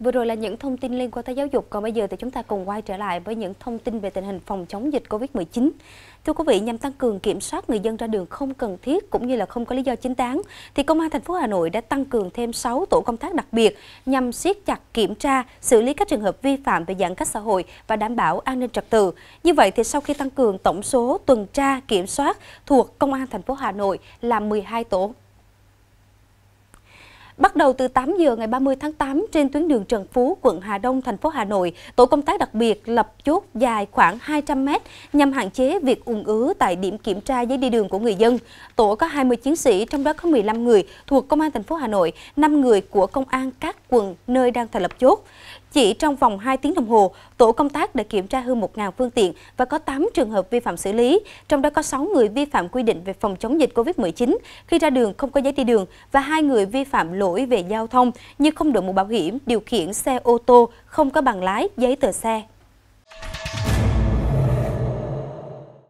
Vừa rồi là những thông tin liên quan tới giáo dục, còn bây giờ thì chúng ta cùng quay trở lại với những thông tin về tình hình phòng chống dịch Covid-19. Thưa quý vị, nhằm tăng cường kiểm soát người dân ra đường không cần thiết cũng như là không có lý do chính đáng, thì Công an thành phố Hà Nội đã tăng cường thêm 6 tổ công tác đặc biệt nhằm siết chặt kiểm tra, xử lý các trường hợp vi phạm về giãn cách xã hội và đảm bảo an ninh trật tự. Như vậy thì sau khi tăng cường tổng số tuần tra kiểm soát thuộc Công an thành phố Hà Nội là 12 tổ đầu từ 8 giờ ngày 30 tháng 8 trên tuyến đường Trần Phú, quận Hà Đông, thành phố Hà Nội, tổ công tác đặc biệt lập chốt dài khoảng 200 m nhằm hạn chế việc ùn ứ tại điểm kiểm tra giấy đi đường của người dân. Tổ có 20 chiến sĩ, trong đó có 15 người thuộc công an thành phố Hà Nội, 5 người của công an các quận nơi đang thành lập chốt. Chỉ trong vòng 2 tiếng đồng hồ, tổ công tác đã kiểm tra hơn 1.000 phương tiện và có 8 trường hợp vi phạm xử lý, trong đó có 6 người vi phạm quy định về phòng chống dịch COVID-19 khi ra đường không có giấy đi đường và hai người vi phạm lỗi về giao thông như không đội mũ bảo hiểm, điều khiển xe ô tô, không có bằng lái, giấy tờ xe,